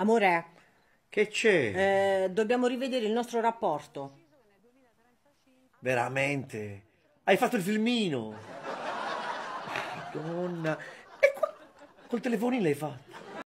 Amore, Che c'è? eh, dobbiamo rivedere il nostro rapporto. Veramente? Hai fatto il filmino? Madonna. E qua- col telefonino l'hai fatto?